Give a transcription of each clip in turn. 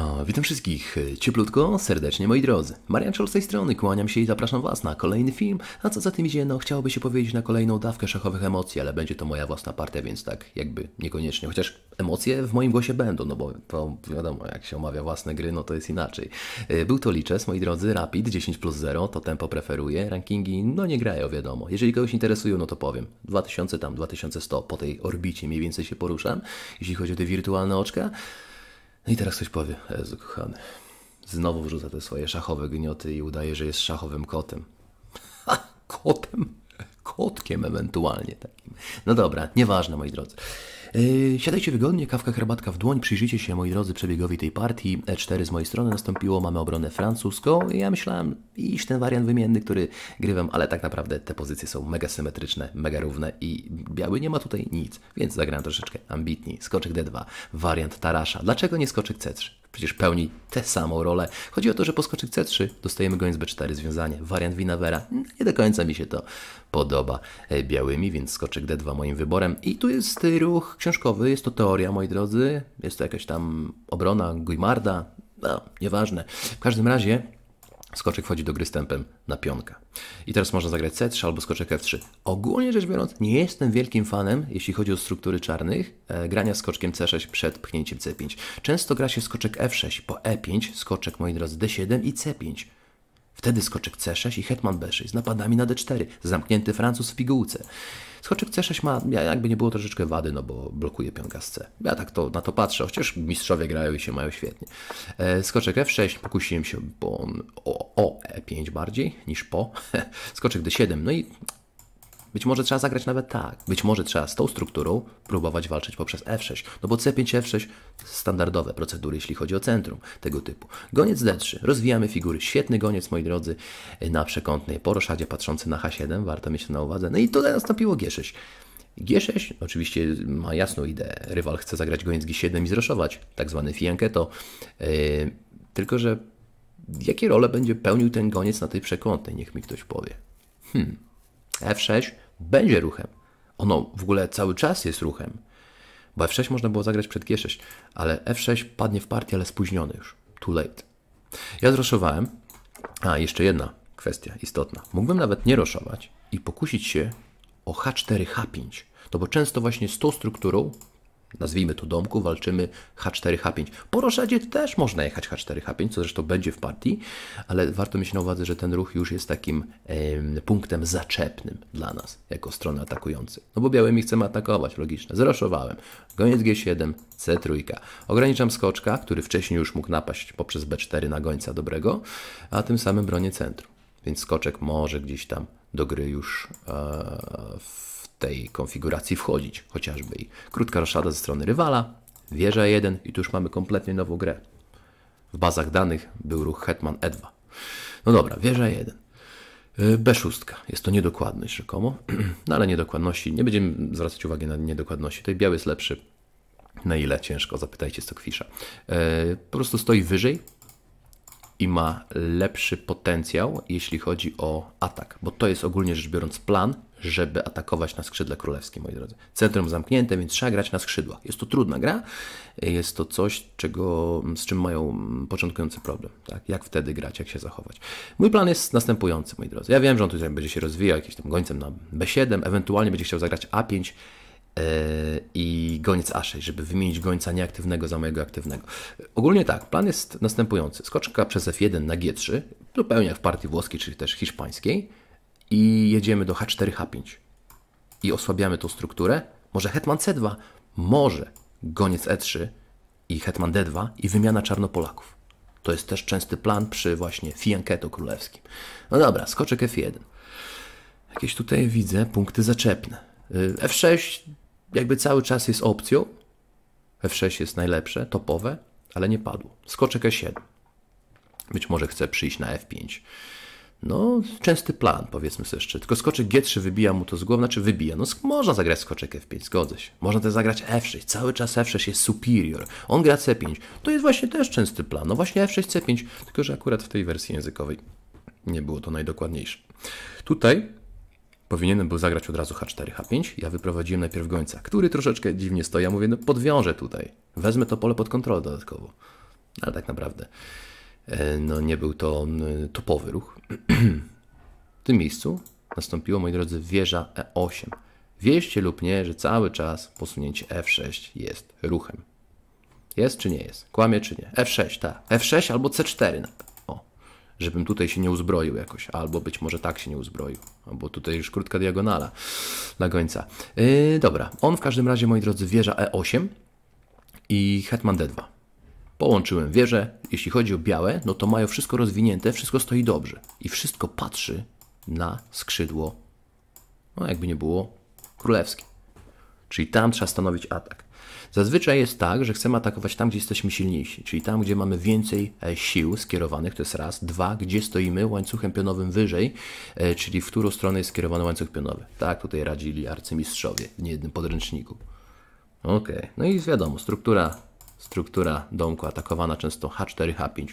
O, witam wszystkich cieplutko, serdecznie moi drodzy. Marian Czol z tej strony, kłaniam się i zapraszam Was na kolejny film, a co za tym idzie, no chciałoby się powiedzieć na kolejną dawkę szachowych emocji, ale będzie to moja własna partia, więc tak jakby niekoniecznie, chociaż emocje w moim głosie będą, no bo to wiadomo, jak się omawia własne gry, no to jest inaczej. E, był to Liczes, moi drodzy, Rapid 10 plus 0, to tempo preferuję, rankingi no nie grają, wiadomo. Jeżeli kogoś interesują, no to powiem, 2000 tam, 2100, po tej orbicie mniej więcej się poruszam, jeśli chodzi o te wirtualne oczka. No i teraz ktoś powie, Jezu kochany, znowu wrzuca te swoje szachowe gnioty i udaje, że jest szachowym kotem. Ha, kotem? Kotkiem ewentualnie takim. No dobra, nieważne moi drodzy. Yy, siadajcie wygodnie, kawka, herbatka w dłoń, przyjrzyjcie się, moi drodzy, przebiegowi tej partii. E4 z mojej strony nastąpiło, mamy obronę francuską i ja myślałem, iść ten wariant wymienny, który grywam, ale tak naprawdę te pozycje są mega symetryczne, mega równe i biały nie ma tutaj nic, więc zagrałem troszeczkę ambitniej. Skoczek D2, wariant Tarasza. Dlaczego nie skoczek C3? przecież pełni tę samą rolę. Chodzi o to, że po skoczek C3 dostajemy go z B4 związanie. Wariant Winawera. Nie do końca mi się to podoba e, białymi, więc skoczek D2 moim wyborem. I tu jest ruch książkowy, jest to teoria, moi drodzy. Jest to jakaś tam obrona Guimarda. No, nieważne. W każdym razie Skoczek wchodzi do gry z tempem na pionka. I teraz można zagrać C3 albo skoczek F3. Ogólnie rzecz biorąc, nie jestem wielkim fanem, jeśli chodzi o struktury czarnych, e, grania skoczkiem C6 przed pchnięciem C5. Często gra się skoczek F6 po E5, skoczek moi drodzy D7 i C5. Wtedy skoczek C6 i hetman B6 z napadami na D4, zamknięty Francuz w pigułce. Skoczek C6 ma, jakby nie było, troszeczkę wady, no bo blokuje pionka z C. Ja tak to, na to patrzę, chociaż mistrzowie grają i się mają świetnie. E, skoczek F6, pokusiłem się bo on, o, o E5 bardziej niż po. Skoczek D7, no i być może trzeba zagrać nawet tak. Być może trzeba z tą strukturą próbować walczyć poprzez F6. No bo C5, F6 standardowe procedury, jeśli chodzi o centrum tego typu. Goniec D3. Rozwijamy figury. Świetny goniec, moi drodzy, na przekątnej poroszadzie patrzący na H7. Warto mieć to na uwadze. No i tutaj nastąpiło G6. G6 oczywiście ma jasną ideę. Rywal chce zagrać goniec G7 i zroszować. tak zwany fianchetto. Yy, tylko, że jakie role będzie pełnił ten goniec na tej przekątnej? Niech mi ktoś powie. Hmm. F6 będzie ruchem. Ono w ogóle cały czas jest ruchem. Bo F6 można było zagrać przed G6, ale F6 padnie w partii, ale spóźniony już. Too late. Ja zroszowałem. A, jeszcze jedna kwestia istotna. Mógłbym nawet nie roszować i pokusić się o H4, H5. To bo często właśnie z tą strukturą nazwijmy to domku, walczymy H4H5. Po roszadzie też można jechać H4H5, co zresztą będzie w partii, ale warto mieć na uwadze, że ten ruch już jest takim e, punktem zaczepnym dla nas, jako strony atakującej. No bo białymi chcemy atakować, logiczne. Zraszowałem. Goniec G7, C3. Ograniczam skoczka, który wcześniej już mógł napaść poprzez B4 na gońca dobrego, a tym samym bronię centrum. Więc skoczek może gdzieś tam do gry już e, w tej konfiguracji wchodzić. Chociażby i krótka roszada ze strony rywala, wieża 1 i tu już mamy kompletnie nową grę. W bazach danych był ruch Hetman E2. No dobra, wieża 1. Y, B6. Jest to niedokładność rzekomo, no ale niedokładności, nie będziemy zwracać uwagi na niedokładności. Tutaj biały jest lepszy, na ile ciężko, zapytajcie Stockfisha. Y, po prostu stoi wyżej, i ma lepszy potencjał, jeśli chodzi o atak, bo to jest ogólnie rzecz biorąc plan, żeby atakować na skrzydle królewskie, moi drodzy. Centrum zamknięte, więc trzeba grać na skrzydła. Jest to trudna gra, jest to coś, czego, z czym mają początkujący problem. Tak? Jak wtedy grać, jak się zachować. Mój plan jest następujący, moi drodzy. Ja wiem, że on tutaj będzie się rozwijał jakimś tam gońcem na B7, ewentualnie będzie chciał zagrać A5, Y, i goniec A6, żeby wymienić gońca nieaktywnego za mojego aktywnego. Ogólnie tak, plan jest następujący. Skoczka przez F1 na G3, zupełnie jak w partii włoskiej, czy też hiszpańskiej i jedziemy do H4, H5 i osłabiamy tą strukturę. Może hetman C2, może goniec E3 i hetman D2 i wymiana czarnopolaków. To jest też częsty plan przy właśnie fianchetto królewskim. No dobra, skoczek F1. Jakieś tutaj widzę punkty zaczepne. Y, F6 jakby cały czas jest opcją. F6 jest najlepsze, topowe, ale nie padło. Skoczek E7. Być może chce przyjść na F5. No, częsty plan, powiedzmy sobie jeszcze. Tylko skoczek G3 wybija mu to z głowy, znaczy wybija. No, można zagrać skoczek F5, zgodzę się. Można też zagrać F6. Cały czas F6 jest superior. On gra C5. To jest właśnie też częsty plan. No właśnie F6, C5, tylko że akurat w tej wersji językowej nie było to najdokładniejsze. Tutaj Powinienem był zagrać od razu H4, H5. Ja wyprowadziłem najpierw gońca, który troszeczkę dziwnie stoi. Ja mówię, no podwiążę tutaj. Wezmę to pole pod kontrolę dodatkowo. Ale tak naprawdę e, no nie był to topowy ruch. w tym miejscu nastąpiło, moi drodzy, wieża E8. Wieście lub nie, że cały czas posunięcie F6 jest ruchem. Jest czy nie jest? Kłamie czy nie? F6, tak. F6 albo C4 nawet żebym tutaj się nie uzbroił jakoś, albo być może tak się nie uzbroił, albo tutaj już krótka diagonala na końca. Yy, dobra, on w każdym razie, moi drodzy, wieża E8 i hetman D2. Połączyłem wieżę, jeśli chodzi o białe, no to mają wszystko rozwinięte, wszystko stoi dobrze i wszystko patrzy na skrzydło, no jakby nie było, królewskie. Czyli tam trzeba stanowić atak. Zazwyczaj jest tak, że chcemy atakować tam, gdzie jesteśmy silniejsi, czyli tam, gdzie mamy więcej e, sił skierowanych, to jest raz. Dwa, gdzie stoimy łańcuchem pionowym wyżej, e, czyli w którą stronę jest skierowany łańcuch pionowy. Tak tutaj radzili arcymistrzowie w niejednym podręczniku. Okej, okay. no i wiadomo, struktura, struktura domku atakowana często H4, H5.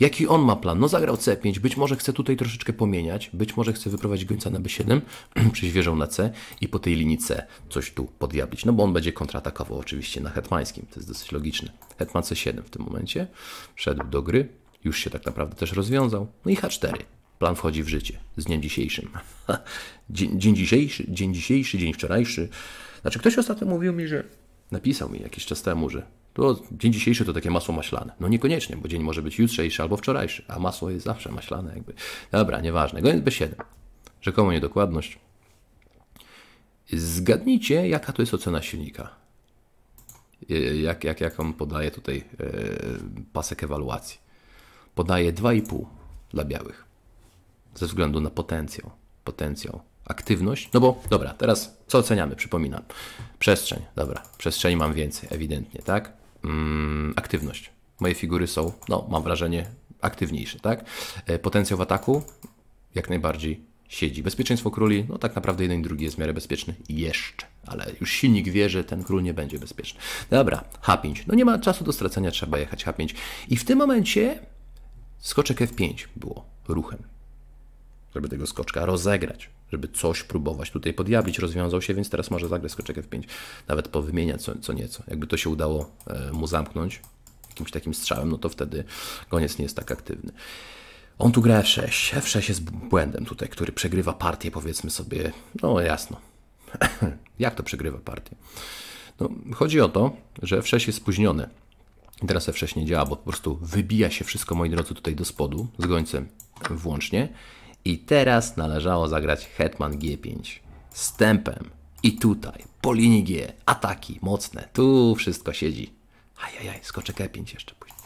Jaki on ma plan? No zagrał C5, być może chce tutaj troszeczkę pomieniać, być może chce wyprowadzić gońca na B7, przyświeżą na C i po tej linii C coś tu podjablić, no bo on będzie kontratakował oczywiście na hetmańskim, to jest dosyć logiczne. Hetman C7 w tym momencie, wszedł do gry, już się tak naprawdę też rozwiązał, no i H4. Plan wchodzi w życie z dniem dzisiejszym. dzień, dzień dzisiejszy, dzień dzisiejszy, dzień wczorajszy. Znaczy, ktoś ostatnio mówił mi, że napisał mi jakiś czas temu, że to dzień dzisiejszy to takie masło maślane. No niekoniecznie, bo dzień może być jutrzejszy albo wczorajszy, a masło jest zawsze maślane jakby. Dobra, nieważne. Goniec B7. Rzekomo niedokładność. Zgadnijcie, jaka to jest ocena silnika. Y, jak, jak, jak on podaje tutaj y, pasek ewaluacji. Podaje 2,5 dla białych. Ze względu na potencjał. Potencjał aktywność. No bo dobra, teraz co oceniamy? Przypominam. Przestrzeń, dobra, przestrzeni mam więcej, ewidentnie, tak? mm, aktywność. Moje figury są, no mam wrażenie, aktywniejsze, tak? E, potencjał w ataku jak najbardziej siedzi. Bezpieczeństwo króli, no tak naprawdę jeden i drugi jest w miarę bezpieczny jeszcze, ale już silnik wie, że ten król nie będzie bezpieczny. Dobra, H5. No nie ma czasu do stracenia, trzeba jechać H5. I w tym momencie skoczek F5 było ruchem, żeby tego skoczka rozegrać żeby coś próbować tutaj podjawić, rozwiązał się, więc teraz może zagrać skoczek F5, nawet powymienia co, co nieco. Jakby to się udało e, mu zamknąć jakimś takim strzałem, no to wtedy koniec nie jest tak aktywny. On tu gra F6. F6 jest błędem tutaj, który przegrywa partię, powiedzmy sobie, no jasno. Jak to przegrywa partię? No, chodzi o to, że F6 jest spóźniony. teraz F6 nie działa, bo po prostu wybija się wszystko, moi drodzy, tutaj do spodu, z gońcem włącznie i teraz należało zagrać hetman g5 z tempem i tutaj po linii g ataki mocne, tu wszystko siedzi. Ajajaj, skoczek e5 jeszcze później.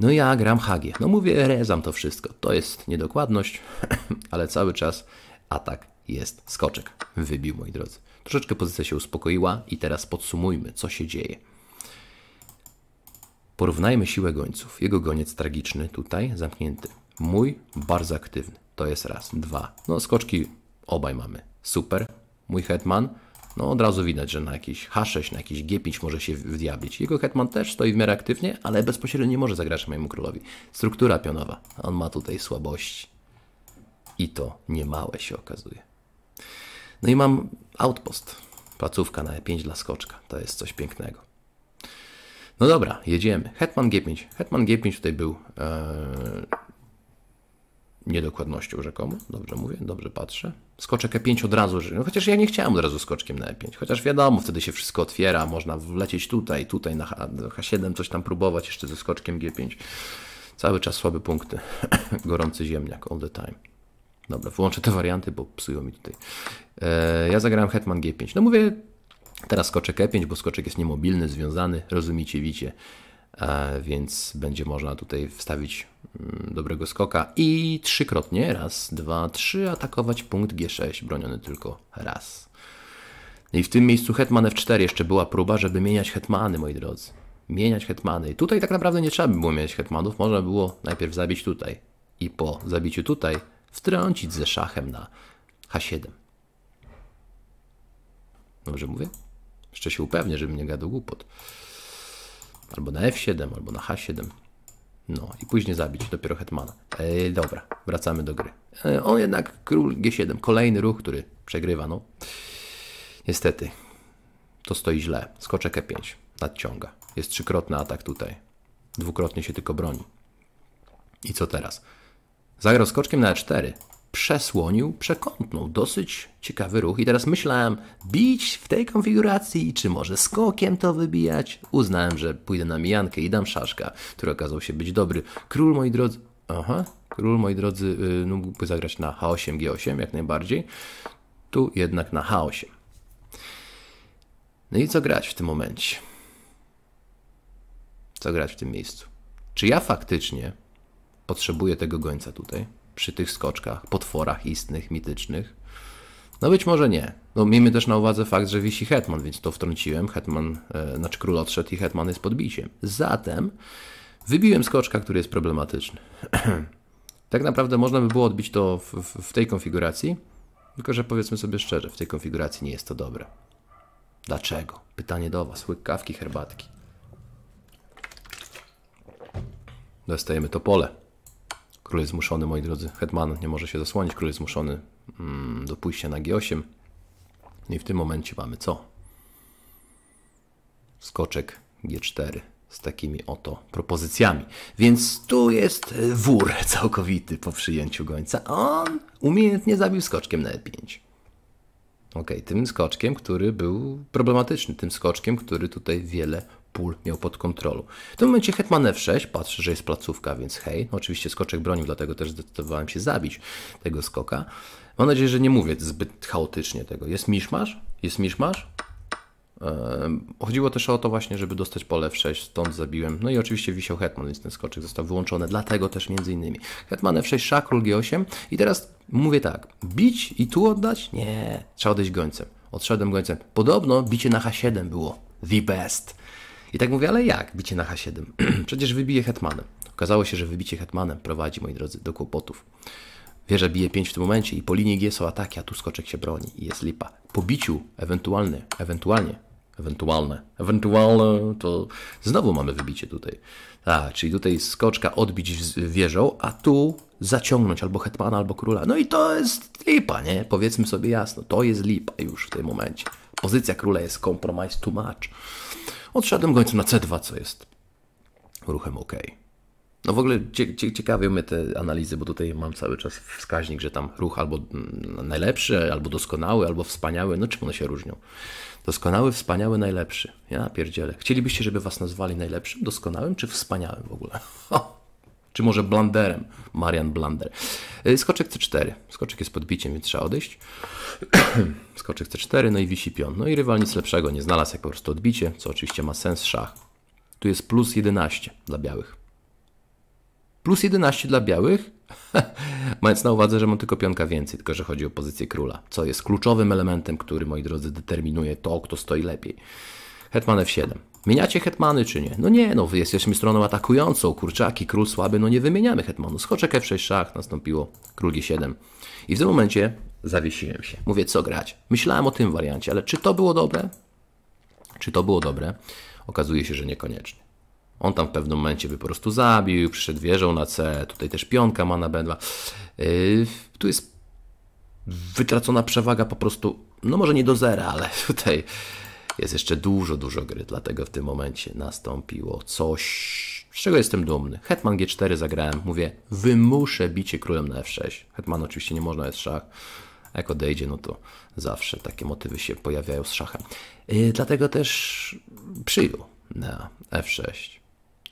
No ja gram hagie. No mówię, rezam to wszystko. To jest niedokładność, ale cały czas atak jest skoczek. Wybił, moi drodzy. Troszeczkę pozycja się uspokoiła i teraz podsumujmy, co się dzieje. Porównajmy siłę gońców. Jego goniec tragiczny tutaj, zamknięty. Mój, bardzo aktywny. To jest raz, dwa. No skoczki obaj mamy. Super. Mój hetman, no od razu widać, że na jakiś H6, na jakiś G5 może się wdiablić. Jego hetman też stoi w miarę aktywnie, ale bezpośrednio nie może zagrać mojemu królowi. Struktura pionowa. On ma tutaj słabości. I to niemałe się okazuje. No i mam outpost. Placówka na E5 dla skoczka. To jest coś pięknego. No dobra, jedziemy. Hetman G5. Hetman G5 tutaj był... E, niedokładnością rzekomo. Dobrze mówię, dobrze patrzę. Skoczek E5 od razu, no chociaż ja nie chciałem od razu skoczkiem na E5, chociaż wiadomo, wtedy się wszystko otwiera, można wlecieć tutaj, tutaj na H7, coś tam próbować jeszcze ze skoczkiem G5. Cały czas słabe punkty. Gorący ziemniak all the time. Dobra, włączę te warianty, bo psują mi tutaj. E, ja zagrałem Hetman G5. No mówię, teraz skoczek E5, bo skoczek jest niemobilny, związany, rozumicie, widzicie. E, więc będzie można tutaj wstawić mm, dobrego skoka i trzykrotnie, raz, dwa, trzy, atakować punkt G6, broniony tylko raz. No I w tym miejscu hetman F4 jeszcze była próba, żeby mieniać hetmany, moi drodzy. Mieniać hetmany. I tutaj tak naprawdę nie trzeba by było mieniać hetmanów, można było najpierw zabić tutaj i po zabiciu tutaj wtrącić ze szachem na H7. Dobrze mówię? Jeszcze się upewnię, żebym nie gadał głupot. Albo na F7, albo na H7. No i później zabić dopiero Hetmana. Ej, dobra, wracamy do gry. E, on jednak król G7. Kolejny ruch, który przegrywa. No niestety, to stoi źle. Skoczek E5 nadciąga. Jest trzykrotny atak tutaj. Dwukrotnie się tylko broni. I co teraz? Zagrał skoczkiem na E4 przesłonił przekątnął. Dosyć ciekawy ruch. I teraz myślałem, bić w tej konfiguracji, czy może skokiem to wybijać? Uznałem, że pójdę na mijankę i dam szaszka, który okazał się być dobry. Król, moi drodzy... Aha, król, moi drodzy, y, no, mógłby zagrać na H8, G8 jak najbardziej. Tu jednak na H8. No i co grać w tym momencie? Co grać w tym miejscu? Czy ja faktycznie potrzebuję tego gońca tutaj? przy tych skoczkach, potworach istnych, mitycznych? No być może nie. No miejmy też na uwadze fakt, że wisi Hetman, więc to wtrąciłem. Hetman, e, znaczy król odszedł i Hetman jest podbiciem. Zatem wybiłem skoczka, który jest problematyczny. tak naprawdę można by było odbić to w, w, w tej konfiguracji, tylko że powiedzmy sobie szczerze, w tej konfiguracji nie jest to dobre. Dlaczego? Pytanie do Was. Łykawki, kawki, herbatki. Dostajemy to pole. Król jest zmuszony, moi drodzy, Hetman nie może się zasłonić, król jest zmuszony mm, do pójścia na G8. No I w tym momencie mamy co? Skoczek G4 z takimi oto propozycjami. Więc tu jest wór całkowity po przyjęciu gońca. On umiejętnie zabił skoczkiem na E5. Ok, tym skoczkiem, który był problematyczny, tym skoczkiem, który tutaj wiele pól miał pod kontrolą. W tym momencie hetman f6, patrzę, że jest placówka, więc hej, no, oczywiście skoczek bronił, dlatego też zdecydowałem się zabić tego skoka. Mam nadzieję, że nie mówię zbyt chaotycznie tego. Jest miszmasz? Jest miszmasz? Chodziło też o to właśnie, żeby dostać pole f6, stąd zabiłem. No i oczywiście wisiał hetman, więc ten skoczek został wyłączony, dlatego też między innymi. Hetman f6, szach, król g8 i teraz mówię tak, bić i tu oddać? Nie, trzeba odejść gońcem. Odszedłem gońcem. Podobno bicie na h7 było the best. I tak mówię, ale jak bicie na H7? Przecież wybije hetmanem. Okazało się, że wybicie hetmanem prowadzi, moi drodzy, do kłopotów. Wieża bije 5 w tym momencie i po linii G są ataki, a tu skoczek się broni i jest lipa. Po biciu ewentualnie, ewentualnie, ewentualne, ewentualne, to znowu mamy wybicie tutaj. A, czyli tutaj skoczka odbić wieżą, a tu zaciągnąć albo hetmana, albo króla. No i to jest lipa, nie? Powiedzmy sobie jasno, to jest lipa już w tym momencie. Pozycja króla jest compromise too much. Odszedłem gońcem na C2, co jest ruchem OK. No w ogóle ciekawią mnie te analizy, bo tutaj mam cały czas wskaźnik, że tam ruch albo najlepszy, albo doskonały, albo wspaniały. No czym one się różnią? Doskonały, wspaniały, najlepszy. Ja pierdzielę. Chcielibyście, żeby was nazwali najlepszym, doskonałym czy wspaniałym w ogóle? Czy może blanderem? Marian Blander. E, skoczek C4. Skoczek jest podbiciem, więc trzeba odejść. Skoczek C4, no i wisi pion. No i rywal nic lepszego nie znalazł, jak po prostu odbicie, co oczywiście ma sens. Szach. Tu jest plus 11 dla białych. Plus 11 dla białych, mając na uwadze, że mam tylko pionka więcej, tylko że chodzi o pozycję króla, co jest kluczowym elementem, który, moi drodzy, determinuje to, kto stoi lepiej. Hetman F7. Mieniacie hetmany czy nie? No nie, no jesteśmy stroną atakującą, kurczaki, król słaby, no nie wymieniamy hetmanu. Skoczek f6 szach, nastąpiło król g7. I w tym momencie zawiesiłem się. Mówię, co grać? Myślałem o tym wariancie, ale czy to było dobre? Czy to było dobre? Okazuje się, że niekoniecznie. On tam w pewnym momencie by po prostu zabił, przyszedł wieżą na C, tutaj też pionka ma na B2. Yy, tu jest wytracona przewaga po prostu, no może nie do zera, ale tutaj jest jeszcze dużo, dużo gry, dlatego w tym momencie nastąpiło coś, z czego jestem dumny. Hetman G4 zagrałem, mówię, wymuszę bicie królem na F6. Hetman oczywiście nie można jest szach. Jak odejdzie, no to zawsze takie motywy się pojawiają z szachem. Yy, dlatego też przyjął na F6.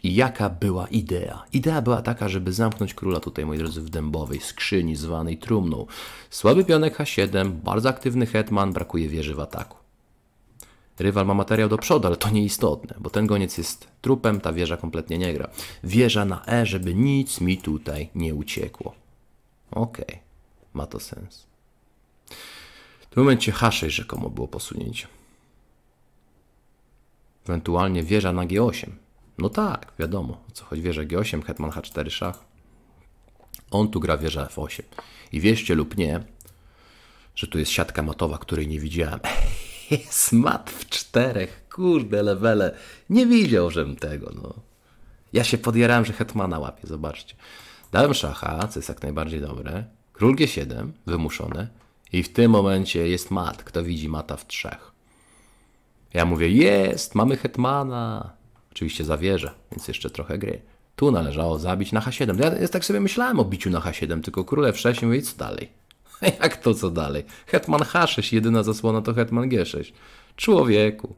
I jaka była idea? Idea była taka, żeby zamknąć króla tutaj, moi drodzy, w dębowej skrzyni zwanej trumną. Słaby pionek H7, bardzo aktywny hetman, brakuje wieży w ataku. Rywal ma materiał do przodu, ale to nieistotne, bo ten goniec jest trupem, ta wieża kompletnie nie gra. Wieża na E, żeby nic mi tutaj nie uciekło. Okej, okay. ma to sens. W tym momencie H6 rzekomo było posunięcie. Ewentualnie wieża na G8. No tak, wiadomo, o co chodzi wieża G8, hetman H4 szach. On tu gra wieża F8. I wierzcie lub nie, że tu jest siatka matowa, której nie widziałem. jest mat w czterech, kurde levele. Nie widział, żem tego, no. Ja się podjarałem, że Hetmana łapie, zobaczcie. Dałem szacha, co jest jak najbardziej dobre. Król G7, wymuszone. I w tym momencie jest mat. Kto widzi mata w trzech? Ja mówię, jest, mamy Hetmana. Oczywiście zawierzę, więc jeszcze trochę gry. Tu należało zabić na H7. Ja, ja tak sobie myślałem o biciu na H7, tylko król F6 i mówię, co dalej? Jak to co dalej? Hetman H6, jedyna zasłona to Hetman G6. Człowieku.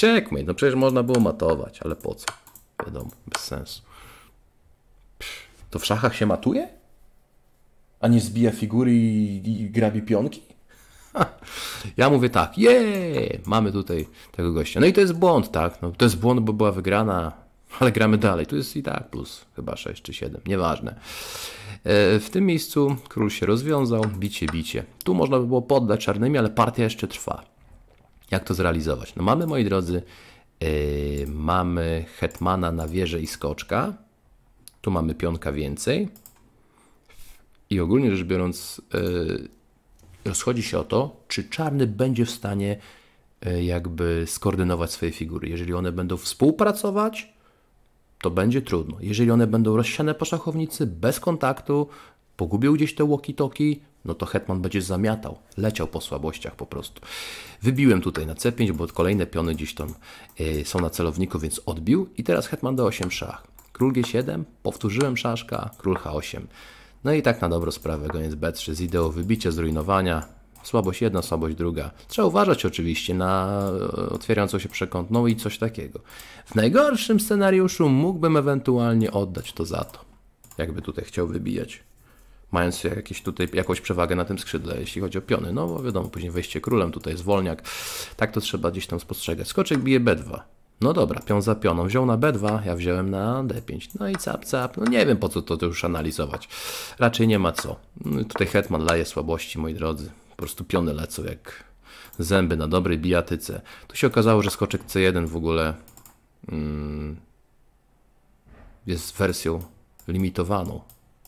Checkmate, no przecież można było matować, ale po co? Wiadomo, bez sensu. to w szachach się matuje? A nie zbija figury i, i grabi pionki? ja mówię tak, jeee, mamy tutaj tego gościa. No i to jest błąd, tak? No, to jest błąd, bo była wygrana, ale gramy dalej. Tu jest i tak plus chyba 6 czy 7, nieważne. E, w tym miejscu król się rozwiązał, bicie, bicie. Tu można by było poddać czarnymi, ale partia jeszcze trwa. Jak to zrealizować? No mamy, moi drodzy, yy, mamy hetmana na wieżę i skoczka. Tu mamy pionka więcej. I ogólnie rzecz biorąc, yy, rozchodzi się o to, czy czarny będzie w stanie jakby skoordynować swoje figury. Jeżeli one będą współpracować, to będzie trudno. Jeżeli one będą rozsiane po szachownicy, bez kontaktu, pogubił gdzieś te łoki no to Hetman będzie zamiatał, leciał po słabościach po prostu. Wybiłem tutaj na C5, bo kolejne piony gdzieś tam e, są na celowniku, więc odbił i teraz Hetman D8 szach. Król G7, powtórzyłem szaszka, król H8. No i tak na dobrą sprawę, koniec B3, z ideą wybicia, zrujnowania, Słabość jedna, słabość druga. Trzeba uważać oczywiście na e, otwierającą się przekątną i coś takiego. W najgorszym scenariuszu mógłbym ewentualnie oddać to za to, jakby tutaj chciał wybijać. Mając jakieś tutaj, jakąś przewagę na tym skrzydle, jeśli chodzi o piony. No bo wiadomo, później wejście królem, tutaj jest wolniak. Tak to trzeba gdzieś tam spostrzegać. Skoczek bije B2. No dobra, pion za pioną. Wziął na B2, ja wziąłem na D5. No i cap, cap. No nie wiem, po co to, to już analizować. Raczej nie ma co. tutaj hetman laje słabości, moi drodzy prostu piony lecą jak zęby na dobrej bijatyce. Tu się okazało, że skoczek C1 w ogóle mm, jest wersją limitowaną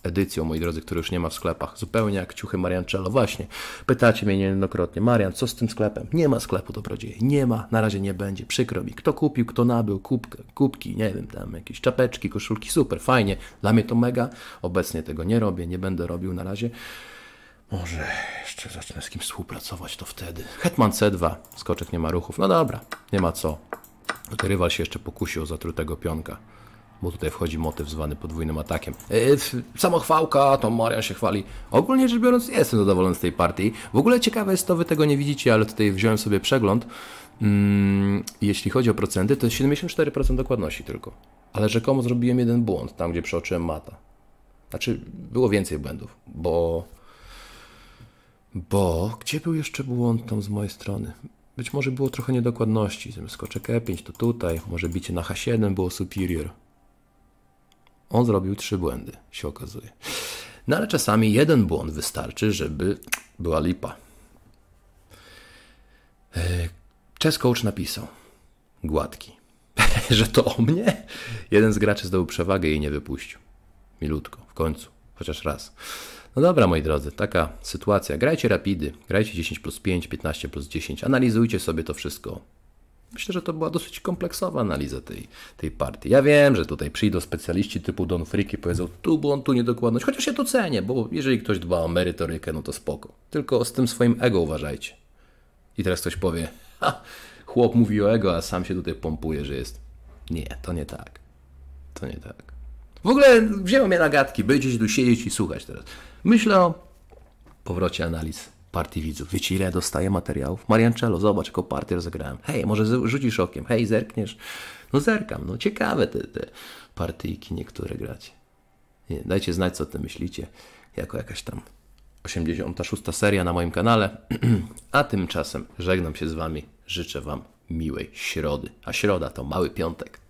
edycją, moi drodzy, której już nie ma w sklepach. Zupełnie jak ciuchy Mariancello. Właśnie, pytacie mnie niejednokrotnie, Marian, co z tym sklepem? Nie ma sklepu dobrodziei, nie ma, na razie nie będzie, przykro mi. Kto kupił, kto nabył, kubkę, kubki, nie wiem, tam jakieś czapeczki, koszulki, super, fajnie, dla mnie to mega. Obecnie tego nie robię, nie będę robił na razie. Może jeszcze zacznę z kimś współpracować, to wtedy. Hetman C2, skoczek nie ma ruchów. No dobra, nie ma co. Tutaj rywal się jeszcze pokusił o zatrutego pionka, bo tutaj wchodzi motyw zwany podwójnym atakiem. Yy, samochwałka, to Marian się chwali. Ogólnie rzecz biorąc, jestem zadowolony z tej partii. W ogóle ciekawe jest to, wy tego nie widzicie, ale tutaj wziąłem sobie przegląd. Mm, jeśli chodzi o procenty, to jest 74% dokładności tylko. Ale rzekomo zrobiłem jeden błąd, tam gdzie przeoczyłem mata. Znaczy, było więcej błędów, bo bo gdzie był jeszcze błąd tam z mojej strony? Być może było trochę niedokładności. Zamiast skoczek E5 to tutaj, może bicie na H7 było superior. On zrobił trzy błędy, się okazuje. No ale czasami jeden błąd wystarczy, żeby była lipa. E, chess coach napisał, gładki, że to o mnie? Jeden z graczy zdobył przewagę i nie wypuścił. Milutko, w końcu, chociaż raz. No dobra, moi drodzy, taka sytuacja. Grajcie rapidy, grajcie 10 plus 5, 15 plus 10, analizujcie sobie to wszystko. Myślę, że to była dosyć kompleksowa analiza tej, tej partii. Ja wiem, że tutaj przyjdą specjaliści typu Don Friki i powiedzą tu błąd, tu niedokładność, chociaż ja to cenię, bo jeżeli ktoś dba o merytorykę, no to spoko. Tylko z tym swoim ego uważajcie. I teraz ktoś powie, ha, chłop mówi o ego, a sam się tutaj pompuje, że jest. Nie, to nie tak. To nie tak. W ogóle wzięło mnie na gadki, by tu siedzieć i słuchać teraz. Myślę o powrocie analiz partii widzów. Wiecie, ile dostaję materiałów? Mariancello, zobacz, jaką partię rozegrałem. Hej, może rzucisz okiem, hej, zerkniesz. No zerkam, no ciekawe te, te partyjki niektóre grać. Nie, dajcie znać, co o tym myślicie, jako jakaś tam 86. seria na moim kanale. A tymczasem żegnam się z Wami, życzę Wam miłej środy. A środa to mały piątek.